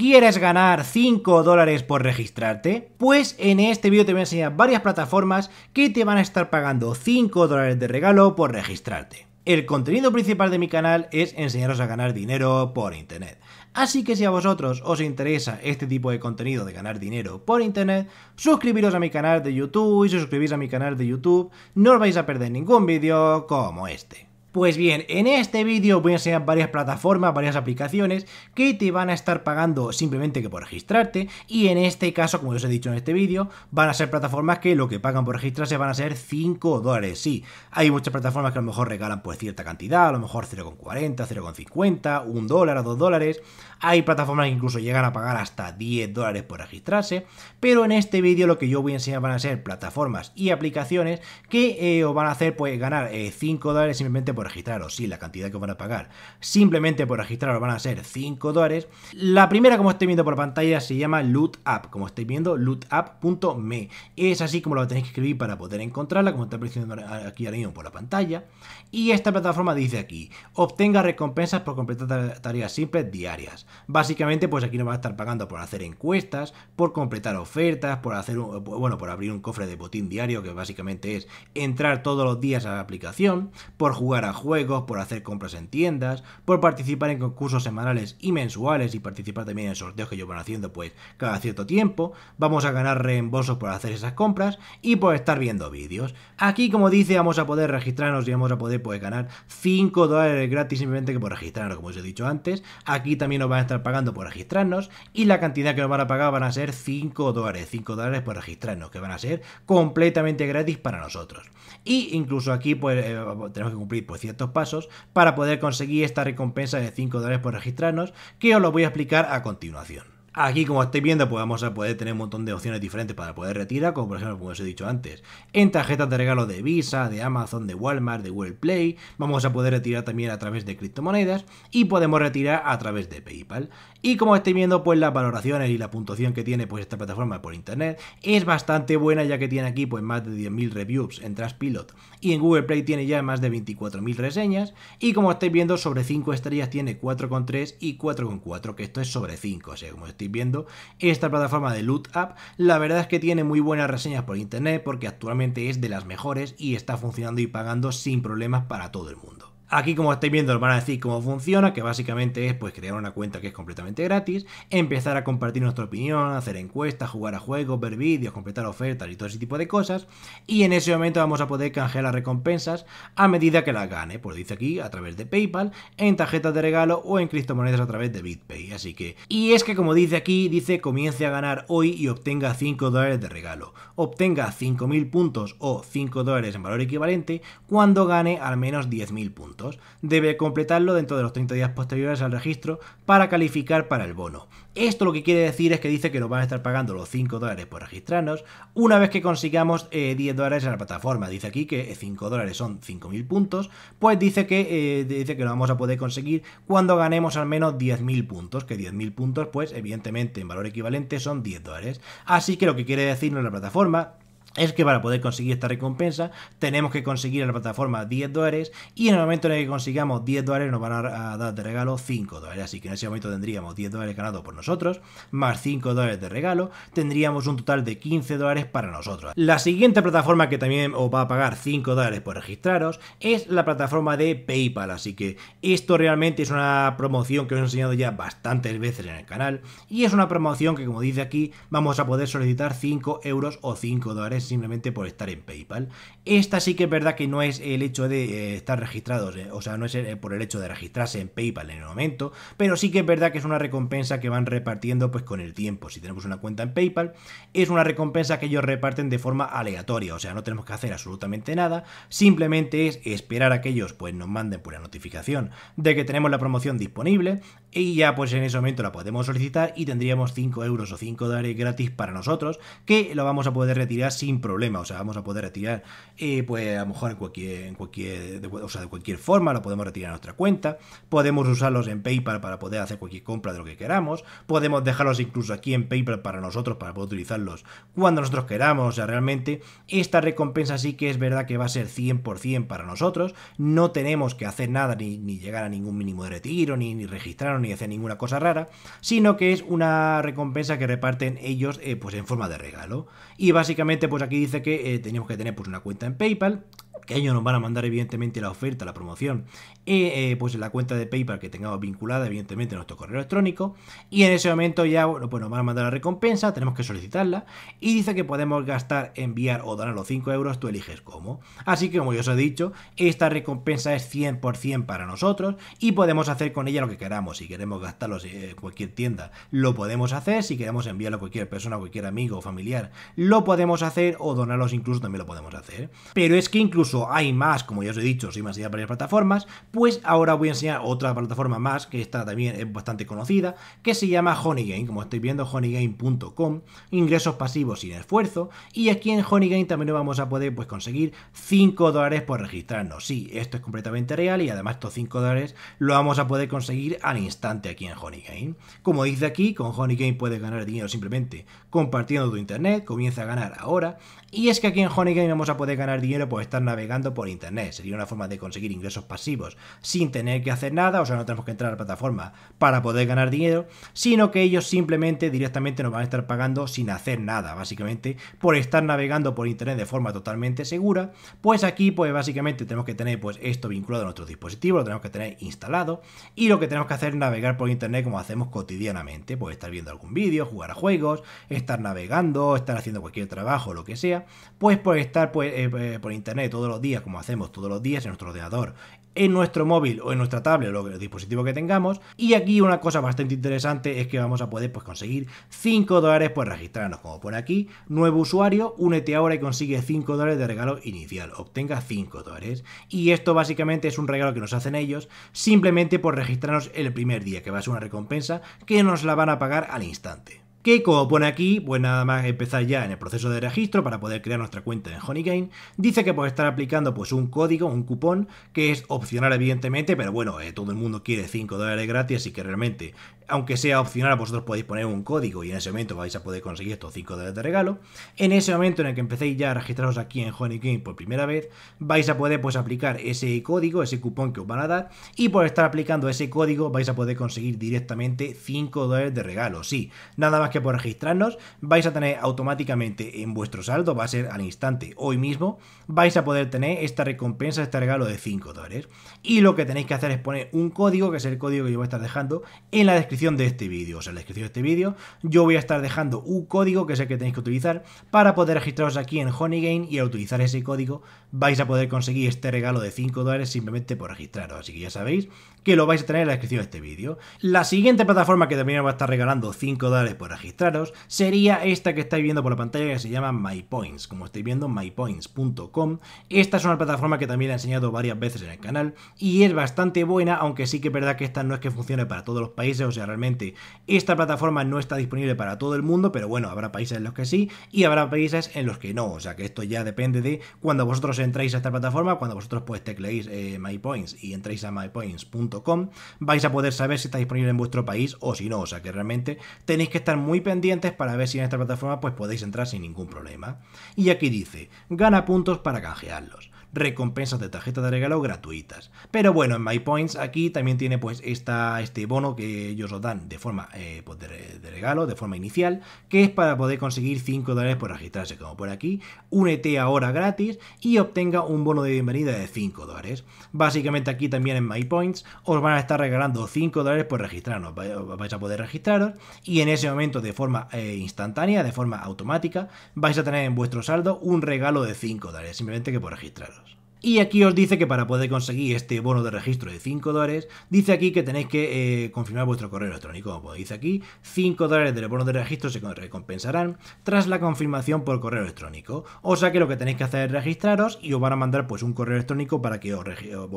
¿Quieres ganar 5 dólares por registrarte? Pues en este vídeo te voy a enseñar varias plataformas que te van a estar pagando 5 dólares de regalo por registrarte. El contenido principal de mi canal es enseñaros a ganar dinero por internet. Así que si a vosotros os interesa este tipo de contenido de ganar dinero por internet, suscribiros a mi canal de YouTube y si suscribís a mi canal de YouTube no os vais a perder ningún vídeo como este. Pues bien, en este vídeo voy a enseñar varias plataformas, varias aplicaciones que te van a estar pagando simplemente que por registrarte y en este caso, como os he dicho en este vídeo, van a ser plataformas que lo que pagan por registrarse van a ser 5 dólares. Sí, hay muchas plataformas que a lo mejor regalan pues cierta cantidad, a lo mejor 0,40, 0,50, 1 dólar a 2 dólares. Hay plataformas que incluso llegan a pagar hasta 10 dólares por registrarse, pero en este vídeo lo que yo voy a enseñar van a ser plataformas y aplicaciones que eh, os van a hacer pues ganar 5 eh, dólares simplemente por registrar o si la cantidad que van a pagar, simplemente por registrar van a ser 5 dólares. La primera, como esté viendo por pantalla, se llama Loot App, como estoy viendo, lootapp.me. Es así como lo tenéis que escribir para poder encontrarla, como está apareciendo aquí ahora mismo por la pantalla. Y esta plataforma dice aquí, obtenga recompensas por completar tareas simples diarias. Básicamente, pues aquí nos va a estar pagando por hacer encuestas, por completar ofertas, por hacer bueno, por abrir un cofre de botín diario, que básicamente es entrar todos los días a la aplicación, por jugar a juegos, por hacer compras en tiendas, por participar en concursos semanales y mensuales y participar también en sorteos que ellos van haciendo pues cada cierto tiempo. Vamos a ganar reembolsos por hacer esas compras y por estar viendo vídeos. Aquí como dice vamos a poder registrarnos y vamos a poder pues ganar 5 dólares gratis simplemente que por registrarnos como os he dicho antes. Aquí también nos van a estar pagando por registrarnos y la cantidad que nos van a pagar van a ser 5 dólares, 5 dólares por registrarnos que van a ser completamente gratis para nosotros. Y incluso aquí pues eh, tenemos que cumplir pues ciertos pasos para poder conseguir esta recompensa de 5 dólares por registrarnos que os lo voy a explicar a continuación. Aquí, como estáis viendo, pues vamos a poder tener un montón de opciones diferentes para poder retirar, como por ejemplo, como os he dicho antes, en tarjetas de regalo de Visa, de Amazon, de Walmart, de Google Play, vamos a poder retirar también a través de criptomonedas y podemos retirar a través de PayPal. Y como estáis viendo, pues las valoraciones y la puntuación que tiene pues esta plataforma por internet es bastante buena ya que tiene aquí pues más de 10.000 reviews en Trustpilot y en Google Play tiene ya más de 24.000 reseñas y como estáis viendo sobre 5 estrellas tiene 4,3 y 4,4 que esto es sobre 5, o sea, como estáis viendo, esta plataforma de Loot App, la verdad es que tiene muy buenas reseñas por internet porque actualmente es de las mejores y está funcionando y pagando sin problemas para todo el mundo. Aquí, como estáis viendo, os van a decir cómo funciona, que básicamente es pues crear una cuenta que es completamente gratis, empezar a compartir nuestra opinión, hacer encuestas, jugar a juegos, ver vídeos, completar ofertas y todo ese tipo de cosas. Y en ese momento vamos a poder canjear las recompensas a medida que las gane, pues dice aquí, a través de PayPal, en tarjetas de regalo o en criptomonedas a través de BitPay. Así que, y es que como dice aquí, dice comience a ganar hoy y obtenga 5 dólares de regalo. Obtenga 5.000 puntos o 5 dólares en valor equivalente cuando gane al menos 10.000 puntos. Debe completarlo dentro de los 30 días posteriores al registro para calificar para el bono. Esto lo que quiere decir es que dice que nos van a estar pagando los 5 dólares por registrarnos una vez que consigamos 10 eh, dólares en la plataforma. Dice aquí que 5 eh, dólares son 5.000 puntos, pues dice que, eh, dice que lo vamos a poder conseguir cuando ganemos al menos 10.000 puntos, que 10.000 puntos pues evidentemente en valor equivalente son 10 dólares. Así que lo que quiere decirnos la plataforma es que para poder conseguir esta recompensa tenemos que conseguir en la plataforma 10 dólares y en el momento en el que consigamos 10 dólares nos van a dar de regalo 5 dólares. Así que en ese momento tendríamos 10 dólares ganados por nosotros, más 5 dólares de regalo, tendríamos un total de 15 dólares para nosotros. La siguiente plataforma que también os va a pagar 5 dólares por registraros es la plataforma de PayPal. Así que esto realmente es una promoción que os he enseñado ya bastantes veces en el canal y es una promoción que como dice aquí vamos a poder solicitar 5 euros o 5 dólares simplemente por estar en PayPal. Esta sí que es verdad que no es el hecho de eh, estar registrados, eh, o sea, no es eh, por el hecho de registrarse en PayPal en el momento, pero sí que es verdad que es una recompensa que van repartiendo pues con el tiempo. Si tenemos una cuenta en PayPal, es una recompensa que ellos reparten de forma aleatoria, o sea, no tenemos que hacer absolutamente nada, simplemente es esperar a que ellos pues nos manden por la notificación de que tenemos la promoción disponible y ya pues en ese momento la podemos solicitar y tendríamos 5 euros o 5 dólares gratis para nosotros que lo vamos a poder retirar sin problema, o sea, vamos a poder retirar, eh, pues a lo mejor en cualquier, en cualquier o sea, de cualquier forma, lo podemos retirar a nuestra cuenta, podemos usarlos en PayPal para poder hacer cualquier compra de lo que queramos, podemos dejarlos incluso aquí en PayPal para nosotros, para poder utilizarlos cuando nosotros queramos, o sea, realmente esta recompensa sí que es verdad que va a ser 100% para nosotros, no tenemos que hacer nada ni, llegar a ningún mínimo de retiro, ni, ni registrarnos, ni hacer ninguna cosa rara, sino que es una recompensa que reparten ellos eh, pues en forma de regalo. Y básicamente pues aquí dice que eh, teníamos que tener pues una cuenta en PayPal, que ellos nos van a mandar evidentemente la oferta, la promoción, eh, pues la cuenta de PayPal que tengamos vinculada evidentemente a nuestro correo electrónico y en ese momento ya bueno, pues, nos van a mandar la recompensa, tenemos que solicitarla y dice que podemos gastar, enviar o donar los 5 euros, tú eliges cómo. Así que como yo os he dicho, esta recompensa es 100% para nosotros y podemos hacer con ella lo que queramos, si queremos gastarlos en eh, cualquier tienda lo podemos hacer, si queremos enviarlo a cualquier persona, cualquier amigo o familiar lo podemos hacer o donarlos incluso también lo podemos hacer. Pero es que incluso hay más, como ya os he dicho, si me enseñado varias plataformas, pues ahora voy a enseñar otra plataforma más, que esta también es bastante conocida, que se llama Honeygain. como estáis viendo, honeygain.com. ingresos pasivos sin esfuerzo, y aquí en Honeygain también vamos a poder pues, conseguir 5 dólares por registrarnos. si esto es completamente real y además estos 5 dólares lo vamos a poder conseguir al instante aquí en Honeygain. Como dice aquí, con Honeygain puedes ganar dinero simplemente compartiendo tu internet, comienza a ganar ahora, y es que aquí en Honeygain vamos a poder ganar dinero por estar navegando por internet. Sería una forma de conseguir ingresos pasivos sin tener que hacer nada, o sea, no tenemos que entrar a la plataforma para poder ganar dinero, sino que ellos simplemente directamente nos van a estar pagando sin hacer nada, básicamente, por estar navegando por internet de forma totalmente segura. Pues aquí, pues básicamente tenemos que tener pues esto vinculado a nuestro dispositivo, lo tenemos que tener instalado y lo que tenemos que hacer es navegar por internet como hacemos cotidianamente, pues estar viendo algún vídeo, jugar a juegos, estar navegando, estar haciendo cualquier trabajo, lo que sea pues por eh, estar eh, por internet todos los días, como hacemos todos los días en nuestro ordenador, en nuestro móvil o en nuestra tablet o el dispositivo que tengamos. Y aquí una cosa bastante interesante es que vamos a poder pues, conseguir 5 dólares por pues, registrarnos, como por aquí, nuevo usuario, únete ahora y consigue 5 dólares de regalo inicial, obtenga 5 dólares. Y esto básicamente es un regalo que nos hacen ellos simplemente por registrarnos el primer día, que va a ser una recompensa que nos la van a pagar al instante que como pone aquí, pues nada más empezar ya en el proceso de registro para poder crear nuestra cuenta en Honeygain, dice que por estar aplicando pues un código, un cupón, que es opcional evidentemente, pero bueno, eh, todo el mundo quiere 5 dólares gratis, así que realmente, aunque sea opcional, vosotros podéis poner un código y en ese momento vais a poder conseguir estos 5 dólares de regalo. En ese momento en el que empecéis ya a registraros aquí en Honeygain por primera vez, vais a poder pues aplicar ese código, ese cupón que os van a dar, y por estar aplicando ese código vais a poder conseguir directamente 5 dólares de regalo, sí, nada más que por registrarnos, vais a tener automáticamente en vuestro saldo, va a ser al instante hoy mismo, vais a poder tener esta recompensa, este regalo de 5 dólares. Y lo que tenéis que hacer es poner un código, que es el código que yo voy a estar dejando en la descripción de este vídeo. O sea, en la descripción de este vídeo yo voy a estar dejando un código que es el que tenéis que utilizar para poder registraros aquí en Honeygain y al utilizar ese código vais a poder conseguir este regalo de 5 dólares simplemente por registraros. Así que ya sabéis que lo vais a tener en la descripción de este vídeo. La siguiente plataforma que también va a estar regalando 5 dólares por registraros sería esta que estáis viendo por la pantalla que se llama MyPoints, como estáis viendo mypoints.com. Esta es una plataforma que también he enseñado varias veces en el canal y es bastante buena, aunque sí que es verdad que esta no es que funcione para todos los países, o sea, realmente esta plataforma no está disponible para todo el mundo, pero bueno, habrá países en los que sí y habrá países en los que no, o sea, que esto ya depende de cuando vosotros entréis a esta plataforma, cuando vosotros pues tecleéis eh, MyPoints y entréis a mypoints.com, vais a poder saber si está disponible en vuestro país o si no, o sea, que realmente tenéis que estar muy muy pendientes para ver si en esta plataforma pues podéis entrar sin ningún problema. Y aquí dice, gana puntos para canjearlos recompensas de tarjetas de regalo gratuitas. Pero bueno, en MyPoints aquí también tiene pues este bono que ellos os dan de forma eh, pues, de, regalo, de forma inicial, que es para poder conseguir 5 dólares por registrarse, como por aquí. Únete ahora gratis y obtenga un bono de bienvenida de 5 dólares. Básicamente aquí también en MyPoints os van a estar regalando 5 dólares por registrarnos. Vais a poder registraros y en ese momento de forma eh, instantánea, de forma automática, vais a tener en vuestro saldo un regalo de 5 dólares, simplemente que por registraros. Y aquí os dice que para poder conseguir este bono de registro de 5 dólares, dice aquí que tenéis que eh, confirmar vuestro correo electrónico, como dice aquí, 5 dólares del bono de registro se recompensarán tras la confirmación por correo electrónico. O sea que lo que tenéis que hacer es registraros y os van a mandar pues un correo electrónico para que os,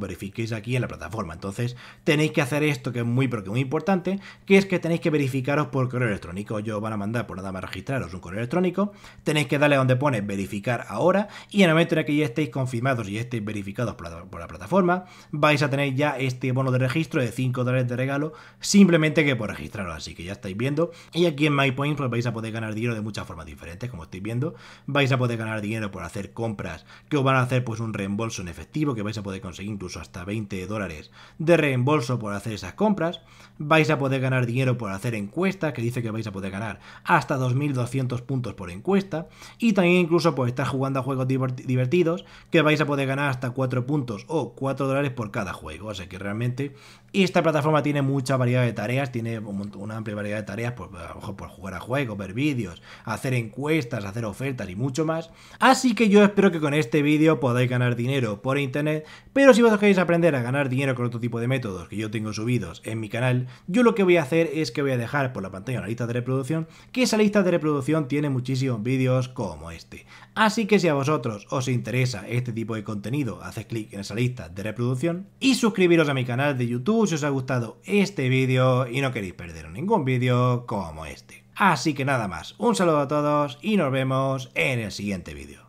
verifiquéis aquí en la plataforma. Entonces tenéis que hacer esto que es muy porque muy importante, que es que tenéis que verificaros por correo electrónico. Yo os van a mandar por pues, nada más registraros un correo electrónico, tenéis que darle donde pone verificar ahora y en el momento en el que ya estéis confirmados y ya este verificados por la plataforma, vais a tener ya este bono de registro de 5 dólares de regalo, simplemente que por registraros, así que ya estáis viendo. Y aquí en MyPoints pues vais a poder ganar dinero de muchas formas diferentes, como estáis viendo. Vais a poder ganar dinero por hacer compras que os van a hacer pues un reembolso en efectivo, que vais a poder conseguir incluso hasta 20 dólares de reembolso por hacer esas compras. Vais a poder ganar dinero por hacer encuestas, que dice que vais a poder ganar hasta 2.200 puntos por encuesta. Y también incluso por estar jugando a juegos divertidos, que vais a poder ganar hasta 4 puntos o 4 dólares por cada juego. Así que realmente. Y esta plataforma tiene mucha variedad de tareas, tiene una amplia variedad de tareas, por, pues, por jugar a juegos, ver vídeos, hacer encuestas, hacer ofertas y mucho más. Así que yo espero que con este vídeo podáis ganar dinero por internet. Pero si vosotros queréis aprender a ganar dinero con otro tipo de métodos que yo tengo subidos en mi canal, yo lo que voy a hacer es que voy a dejar por la pantalla una lista de reproducción, que esa lista de reproducción tiene muchísimos vídeos como este. Así que si a vosotros os interesa este tipo de contenido, contenido, haced clic en esa lista de reproducción y suscribiros a mi canal de YouTube si os ha gustado este vídeo y no queréis perder ningún vídeo como este. Así que nada más, un saludo a todos y nos vemos en el siguiente vídeo.